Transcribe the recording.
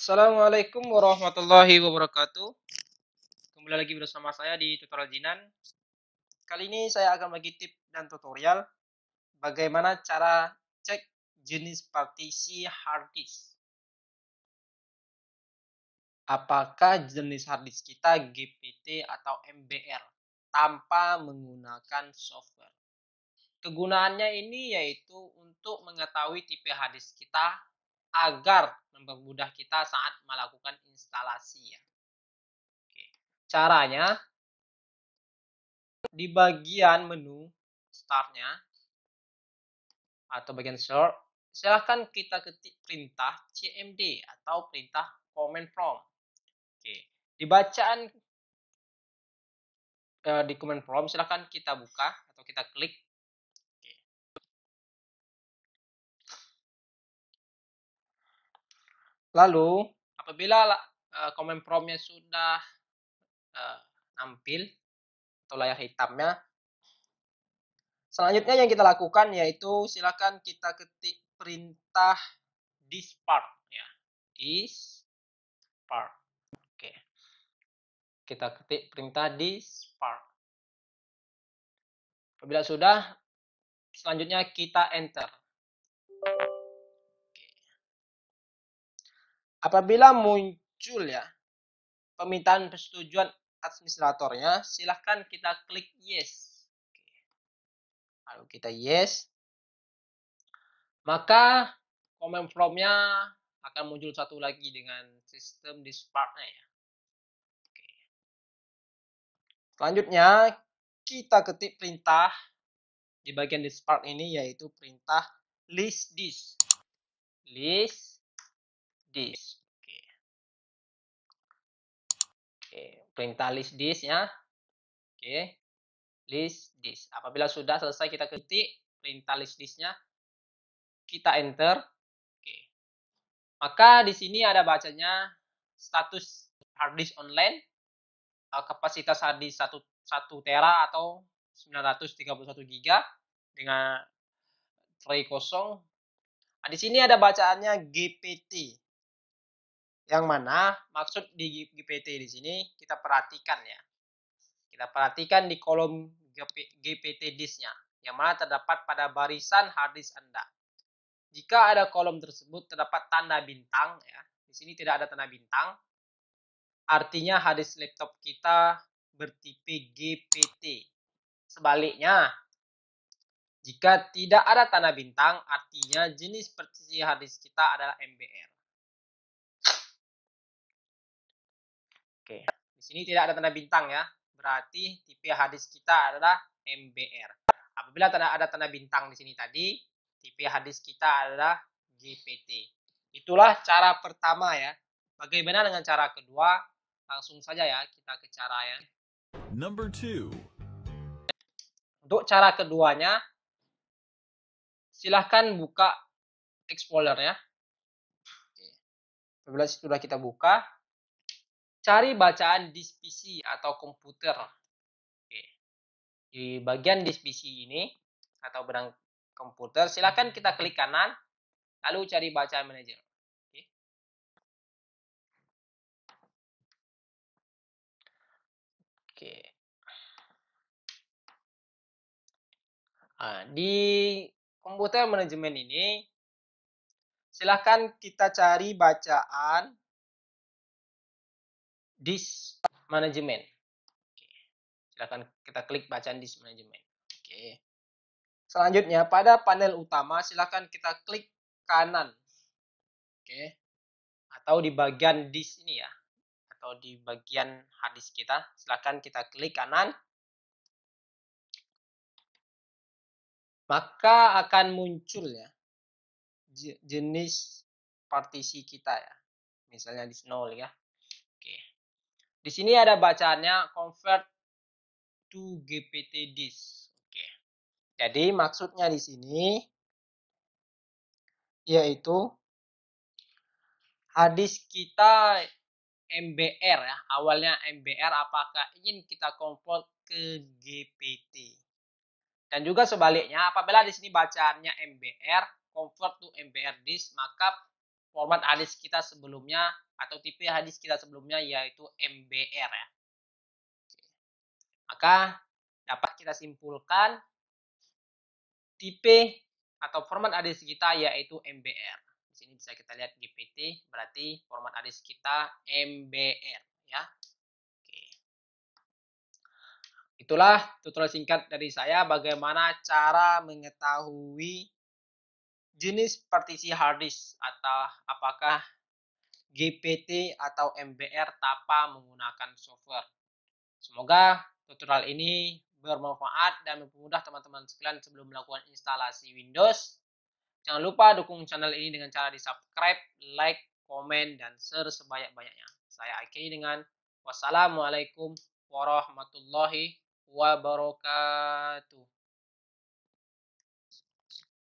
Assalamualaikum warahmatullahi wabarakatuh. Kembali lagi bersama saya di tutorial Jinan. Kali ini saya akan bagi tip dan tutorial bagaimana cara cek jenis partisi harddisk. Apakah jenis harddisk kita GPT atau MBR tanpa menggunakan software? Kegunaannya ini yaitu untuk mengetahui tipe harddisk kita agar mempermudah kita saat melakukan instalasi ya. Oke. Caranya di bagian menu startnya atau bagian short, silahkan kita ketik perintah cmd atau perintah command prompt. Oke, di bacaan eh, di command prompt silahkan kita buka atau kita klik Lalu, apabila uh, komen promptnya sudah uh, nampil atau layar hitamnya, selanjutnya yang kita lakukan yaitu silakan kita ketik perintah dispart ya. Dispart. Oke. Kita ketik perintah dispart. Apabila sudah, selanjutnya kita enter. Apabila muncul ya permintaan persetujuan administratornya, silahkan kita klik yes. Lalu kita yes. Maka comment formnya akan muncul satu lagi dengan sistem di nya ya. Oke. Selanjutnya kita ketik perintah di bagian di ini yaitu perintah list this. List This, Oke. Oke, perintah list this ya. Oke. List this. Apabila sudah selesai kita ketik perintah list this-nya. kita enter. Oke. Maka di sini ada bacanya status hard disk online e, kapasitas hard disk 1, 1 tera atau 931 giga dengan tray kosong. Nah, di sini ada bacaannya GPT. Yang mana maksud di GPT di sini kita perhatikan ya. Kita perhatikan di kolom GPT disknya, yang mana terdapat pada barisan harddisk Anda. Jika ada kolom tersebut terdapat tanda bintang ya. Di sini tidak ada tanda bintang. Artinya harddisk laptop kita bertipe GPT. Sebaliknya, jika tidak ada tanda bintang, artinya jenis persisi harddisk kita adalah MBR. Oke, di sini tidak ada tanda bintang ya. Berarti tipe hadis kita adalah MBR. Apabila tanda, ada tanda bintang di sini tadi, tipe hadis kita adalah GPT. Itulah cara pertama ya. Bagaimana dengan cara kedua? Langsung saja ya kita ke cara ya. Number two. Untuk cara keduanya, silahkan buka Explorer ya. Apabila sudah kita buka, Cari bacaan di PC atau komputer. Oke. Di bagian di PC ini atau benang komputer, silakan kita klik kanan, lalu cari bacaan manajer. Nah, di komputer manajemen ini, silahkan kita cari bacaan disk management. Oke. Silakan kita klik bacaan disk management. Oke. Selanjutnya pada panel utama silakan kita klik kanan. Oke. Atau di bagian disk ini ya. Atau di bagian hadis kita, silakan kita klik kanan. Maka akan muncul ya jenis partisi kita ya. Misalnya di 0 ya. Di sini ada bacaannya convert to GPT disk. Oke. Jadi maksudnya di sini yaitu hadis kita MBR ya, awalnya MBR apakah ingin kita convert ke GPT. Dan juga sebaliknya apabila di sini bacaannya MBR convert to MBR disk maka format hadis kita sebelumnya atau tipe hadis kita sebelumnya yaitu MBR ya. Maka dapat kita simpulkan tipe atau format hadis kita yaitu MBR. Di sini bisa kita lihat GPT berarti format hadis kita MBR ya. Oke. Itulah tutorial singkat dari saya bagaimana cara mengetahui jenis partisi hard atau apakah GPT atau MBR tanpa menggunakan software. Semoga tutorial ini bermanfaat dan mempermudah teman-teman sekalian sebelum melakukan instalasi Windows. Jangan lupa dukung channel ini dengan cara di subscribe, like, komen, dan share sebanyak-banyaknya. Saya akhiri dengan wassalamualaikum warahmatullahi wabarakatuh.